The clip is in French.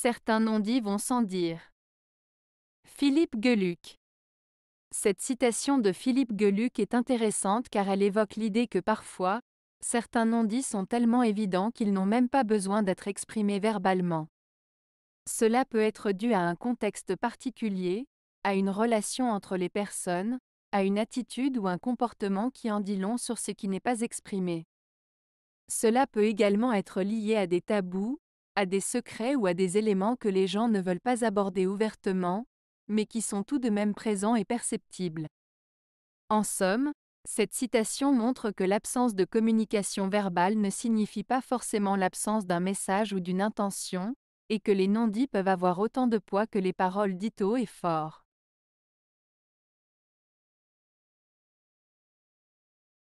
Certains non-dits vont sans dire. Philippe Geluc. Cette citation de Philippe Geluc est intéressante car elle évoque l'idée que parfois, certains non-dits sont tellement évidents qu'ils n'ont même pas besoin d'être exprimés verbalement. Cela peut être dû à un contexte particulier, à une relation entre les personnes, à une attitude ou un comportement qui en dit long sur ce qui n'est pas exprimé. Cela peut également être lié à des tabous, à des secrets ou à des éléments que les gens ne veulent pas aborder ouvertement, mais qui sont tout de même présents et perceptibles. En somme, cette citation montre que l'absence de communication verbale ne signifie pas forcément l'absence d'un message ou d'une intention, et que les non-dits peuvent avoir autant de poids que les paroles dites haut et fort.